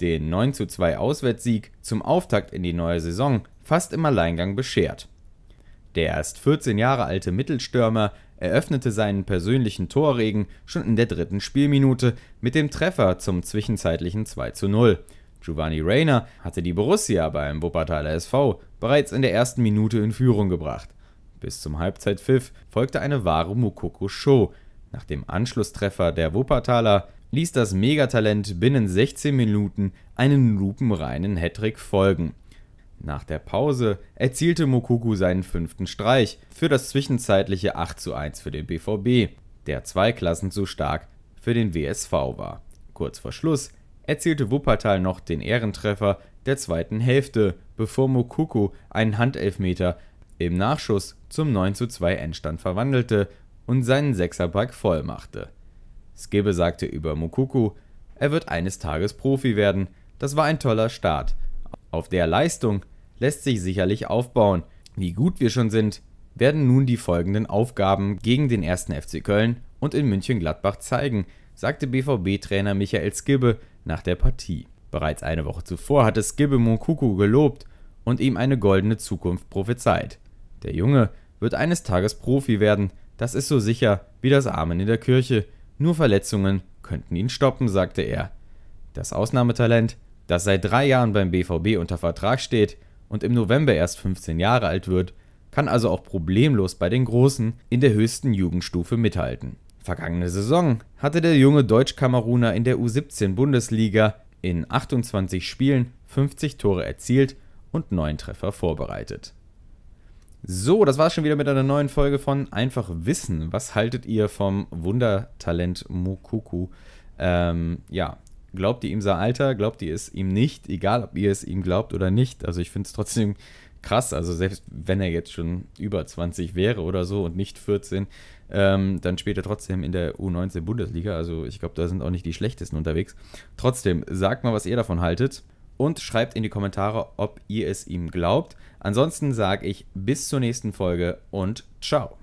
den 9:2 Auswärtssieg zum Auftakt in die neue Saison fast im Alleingang beschert. Der erst 14 Jahre alte Mittelstürmer eröffnete seinen persönlichen Torregen schon in der dritten Spielminute mit dem Treffer zum zwischenzeitlichen 2:0. Giovanni Reiner hatte die Borussia beim Wuppertaler SV bereits in der ersten Minute in Führung gebracht. Bis zum Halbzeitpfiff folgte eine wahre Mukoko-Show. Nach dem Anschlusstreffer der Wuppertaler ließ das Megatalent binnen 16 Minuten einen lupenreinen Hattrick folgen. Nach der Pause erzielte Mokuku seinen fünften Streich für das zwischenzeitliche 8:1 für den BVB, der zwei Klassen zu stark für den WSV war. Kurz vor Schluss erzielte Wuppertal noch den Ehrentreffer der zweiten Hälfte, bevor Mokuku einen Handelfmeter im Nachschuss zum 9:2 Endstand verwandelte und seinen Sechserpack vollmachte. Skibbe sagte über Mukuku, er wird eines Tages Profi werden, das war ein toller Start. Auf der Leistung lässt sich sicherlich aufbauen. Wie gut wir schon sind, werden nun die folgenden Aufgaben gegen den ersten FC Köln und in München-Gladbach zeigen, sagte BVB-Trainer Michael Skibbe nach der Partie. Bereits eine Woche zuvor hatte Skibbe Mukuku gelobt und ihm eine goldene Zukunft prophezeit. Der Junge wird eines Tages Profi werden, das ist so sicher wie das Amen in der Kirche, nur Verletzungen könnten ihn stoppen, sagte er. Das Ausnahmetalent, das seit drei Jahren beim BVB unter Vertrag steht und im November erst 15 Jahre alt wird, kann also auch problemlos bei den Großen in der höchsten Jugendstufe mithalten. Vergangene Saison hatte der junge Deutsch-Kameruner in der U17-Bundesliga in 28 Spielen 50 Tore erzielt und 9 Treffer vorbereitet. So, das war's schon wieder mit einer neuen Folge von Einfach Wissen. Was haltet ihr vom Wundertalent Mokuku? Ähm, ja, glaubt ihr ihm sein Alter, glaubt ihr es ihm nicht, egal ob ihr es ihm glaubt oder nicht. Also ich finde es trotzdem krass, also selbst wenn er jetzt schon über 20 wäre oder so und nicht 14, ähm, dann spielt er trotzdem in der U19 Bundesliga. Also ich glaube, da sind auch nicht die schlechtesten unterwegs. Trotzdem, sagt mal, was ihr davon haltet und schreibt in die Kommentare, ob ihr es ihm glaubt. Ansonsten sage ich bis zur nächsten Folge und ciao.